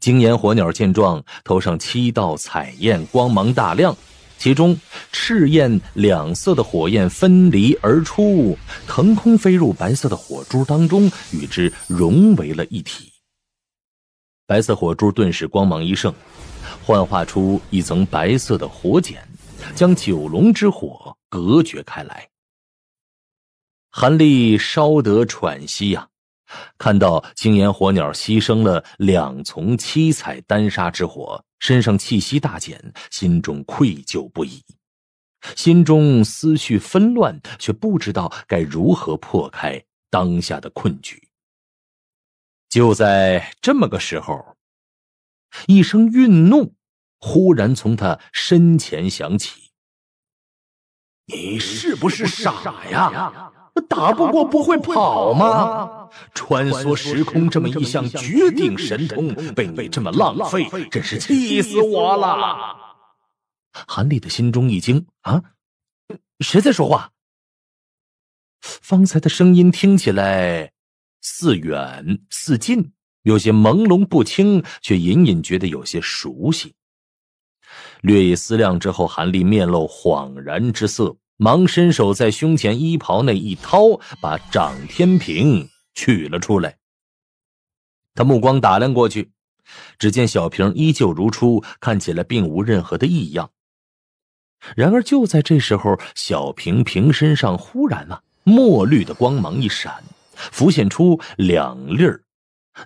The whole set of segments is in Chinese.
金眼火鸟见状，头上七道彩焰光芒大亮，其中赤焰两色的火焰分离而出，腾空飞入白色的火珠当中，与之融为了一体。白色火珠顿时光芒一盛，幻化出一层白色的火茧，将九龙之火隔绝开来。韩立稍得喘息呀。看到青岩火鸟牺牲了两丛七彩丹砂之火，身上气息大减，心中愧疚不已，心中思绪纷乱，却不知道该如何破开当下的困局。就在这么个时候，一声愠怒忽然从他身前响起：“你是不是傻呀？”打不过不会跑吗？穿梭时空这么一项绝顶神通被你这么浪费，真是 气死我了！韩立的心中一惊：“啊，谁在说话？”方才的声音听起来似远似近，有些朦胧不清，却隐隐觉得有些熟悉。略一思量之后，韩立面露恍然之色。忙伸手在胸前衣袍内一掏，把掌天瓶取了出来。他目光打量过去，只见小瓶依旧如初，看起来并无任何的异样。然而就在这时候，小瓶瓶身上忽然啊，墨绿的光芒一闪，浮现出两粒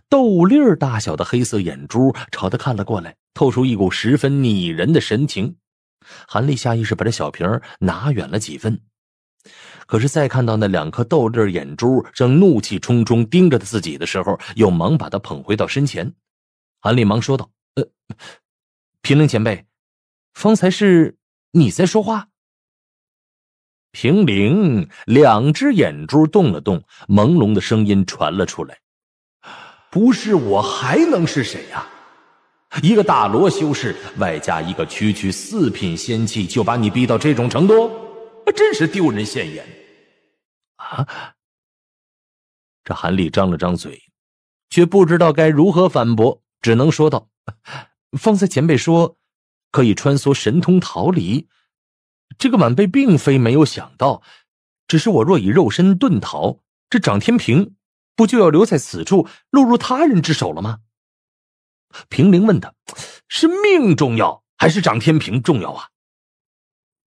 豆粒大小的黑色眼珠，朝他看了过来，透出一股十分拟人的神情。韩立下意识把这小瓶拿远了几分，可是再看到那两颗豆粒眼珠正怒气冲冲盯着他自己的时候，又忙把他捧回到身前。韩立忙说道：“呃，平陵前辈，方才是你在说话。”平陵两只眼珠动了动，朦胧的声音传了出来：“不是我，还能是谁呀？”一个大罗修士，外加一个区区四品仙器，就把你逼到这种程度，真是丢人现眼！啊！这韩立张了张嘴，却不知道该如何反驳，只能说道：“方才前辈说，可以穿梭神通逃离，这个晚辈并非没有想到，只是我若以肉身遁逃，这掌天平不就要留在此处，落入他人之手了吗？”平陵问他：“是命重要，还是掌天平重要啊？”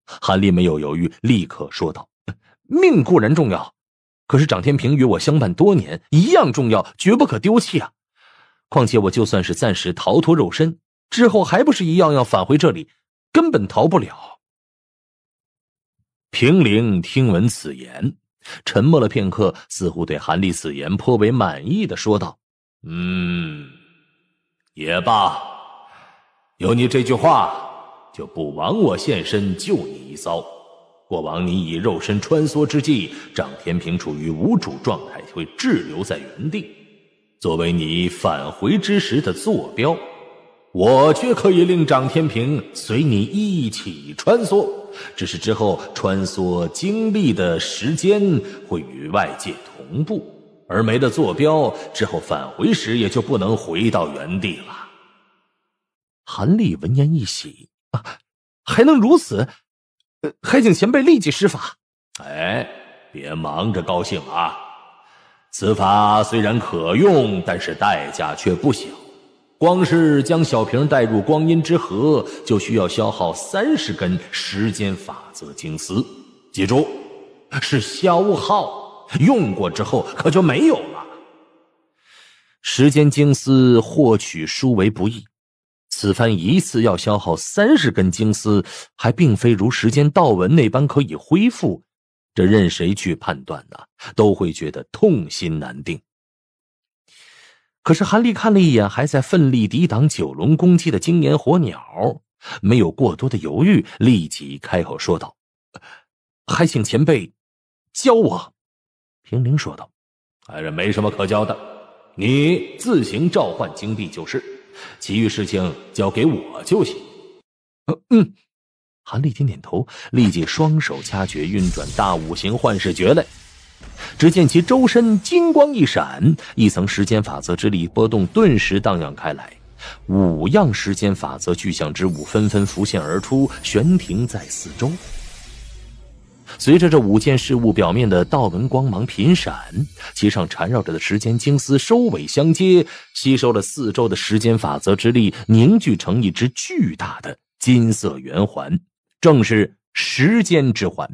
韩立没有犹豫，立刻说道：“命固然重要，可是掌天平与我相伴多年，一样重要，绝不可丢弃啊！况且我就算是暂时逃脱肉身，之后还不是一样要返回这里，根本逃不了。”平陵听闻此言，沉默了片刻，似乎对韩立此言颇为满意，的说道：“嗯。”也罢，有你这句话，就不枉我现身救你一遭。过往你以肉身穿梭之际，掌天平处于无主状态，会滞留在原地，作为你返回之时的坐标。我却可以令掌天平随你一起穿梭，只是之后穿梭经历的时间会与外界同步。而没了坐标之后，返回时也就不能回到原地了。韩立闻言一喜，啊，还能如此？呃，还请前辈立即施法。哎，别忙着高兴啊！此法虽然可用，但是代价却不小。光是将小瓶带入光阴之河，就需要消耗三十根时间法则经丝。记住，是消耗。用过之后可就没有了。时间精丝获取殊为不易，此番一次要消耗三十根精丝，还并非如时间道文那般可以恢复，这任谁去判断呢，都会觉得痛心难定。可是韩立看了一眼还在奋力抵挡九龙攻击的精炎火鸟，没有过多的犹豫，立即开口说道：“还请前辈教我。”平陵说道：“哎是没什么可教的，你自行召唤金币就是，其余事情交给我就行。”嗯嗯，韩立点点头，立即双手掐诀，运转大五行幻视诀来。只见其周身金光一闪，一层时间法则之力波动顿时荡漾开来，五样时间法则具象之物纷纷浮现而出，悬停在四周。随着这五件事物表面的道纹光芒频闪，其上缠绕着的时间经丝收尾相接，吸收了四周的时间法则之力，凝聚成一只巨大的金色圆环，正是时间之环。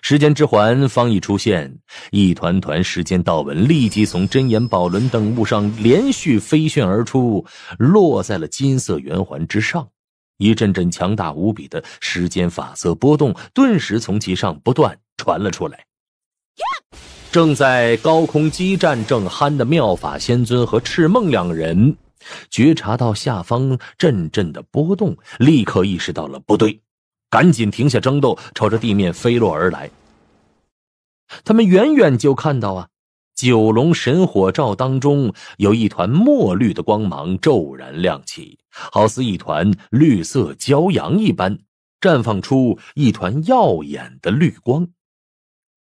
时间之环方一出现，一团团时间道纹立即从真言宝轮等物上连续飞旋而出，落在了金色圆环之上。一阵阵强大无比的时间法则波动，顿时从其上不断传了出来。正在高空激战正酣的妙法仙尊和赤梦两人，觉察到下方阵阵的波动，立刻意识到了不对，赶紧停下争斗，朝着地面飞落而来。他们远远就看到啊。九龙神火罩当中，有一团墨绿的光芒骤然亮起，好似一团绿色骄阳一般，绽放出一团耀眼的绿光。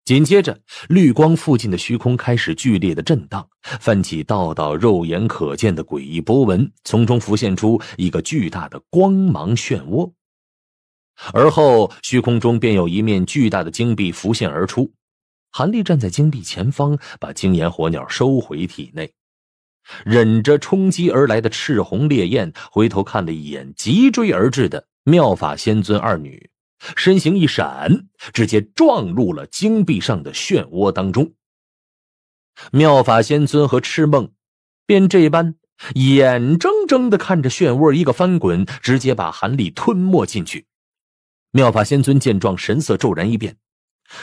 紧接着，绿光附近的虚空开始剧烈的震荡，泛起道道肉眼可见的诡异波纹，从中浮现出一个巨大的光芒漩涡。而后，虚空中便有一面巨大的金币浮现而出。韩立站在金壁前方，把金炎火鸟收回体内，忍着冲击而来的赤红烈焰，回头看了一眼急追而至的妙法仙尊二女，身形一闪，直接撞入了金币上的漩涡当中。妙法仙尊和赤梦便这般眼睁睁的看着漩涡一个翻滚，直接把韩立吞没进去。妙法仙尊见状，神色骤然一变。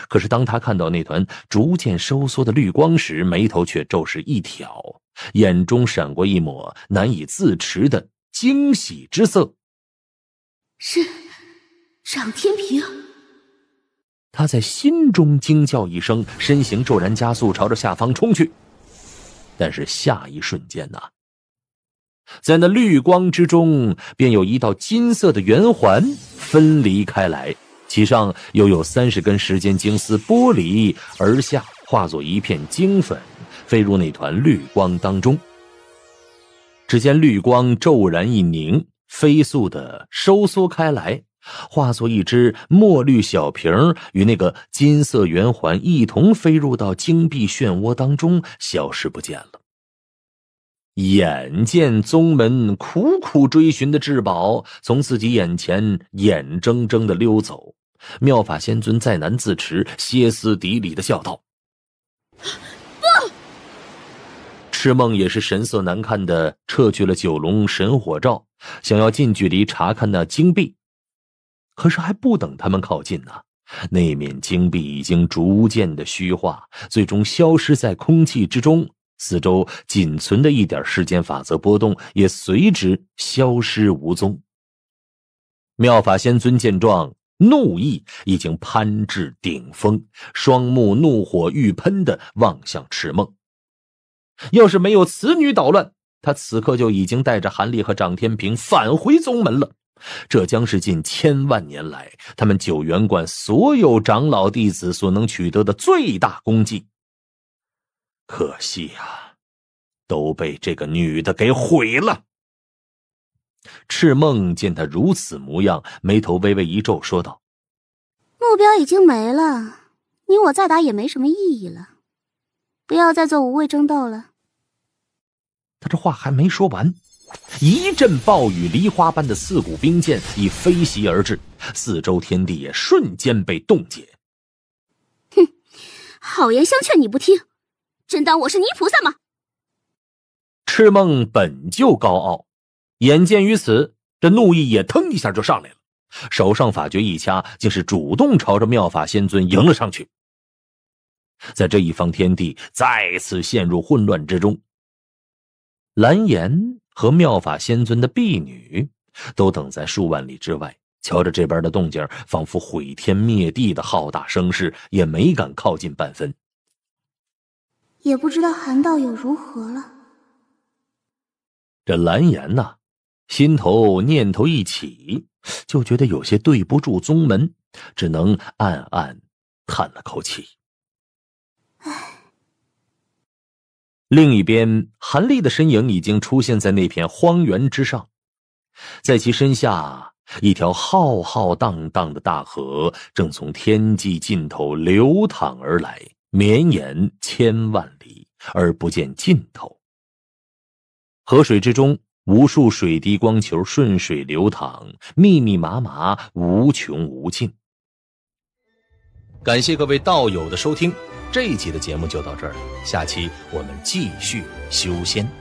可是，当他看到那团逐渐收缩的绿光时，眉头却骤是一挑，眼中闪过一抹难以自持的惊喜之色。是，上天平。他在心中惊叫一声，身形骤然加速，朝着下方冲去。但是下一瞬间呐，在那绿光之中，便有一道金色的圆环分离开来。其上又有三十根时间晶丝剥离而下，化作一片晶粉，飞入那团绿光当中。只见绿光骤然一凝，飞速的收缩开来，化作一只墨绿小瓶，与那个金色圆环一同飞入到晶壁漩涡当中，消失不见了。眼见宗门苦苦追寻的至宝从自己眼前眼睁睁的溜走。妙法仙尊再难自持，歇斯底里的笑道：“不！”赤梦也是神色难看的撤去了九龙神火罩，想要近距离查看那金币，可是还不等他们靠近呢，那面金币已经逐渐的虚化，最终消失在空气之中，四周仅存的一点时间法则波动也随之消失无踪。妙法仙尊见状。怒意已经攀至顶峰，双目怒火欲喷的望向赤梦。要是没有此女捣乱，他此刻就已经带着韩立和张天平返回宗门了。这将是近千万年来他们九元观所有长老弟子所能取得的最大功绩。可惜啊，都被这个女的给毁了。赤梦见他如此模样，眉头微微一皱，说道：“目标已经没了，你我再打也没什么意义了，不要再做无谓争斗了。”他这话还没说完，一阵暴雨梨花般的四股冰剑已飞袭而至，四周天地也瞬间被冻结。哼，好言相劝你不听，真当我是泥菩萨吗？赤梦本就高傲。眼见于此，这怒意也腾一下就上来了，手上法诀一掐，竟是主动朝着妙法仙尊迎了上去。在这一方天地再次陷入混乱之中。蓝颜和妙法仙尊的婢女都等在数万里之外，瞧着这边的动静，仿佛毁天灭地的浩大声势，也没敢靠近半分。也不知道韩道友如何了。这蓝颜呐。心头念头一起，就觉得有些对不住宗门，只能暗暗叹了口气。另一边，韩立的身影已经出现在那片荒原之上，在其身下，一条浩浩荡荡的大河正从天际尽头流淌而来，绵延千万里而不见尽头。河水之中。无数水滴光球顺水流淌，密密麻麻，无穷无尽。感谢各位道友的收听，这一集的节目就到这儿，下期我们继续修仙。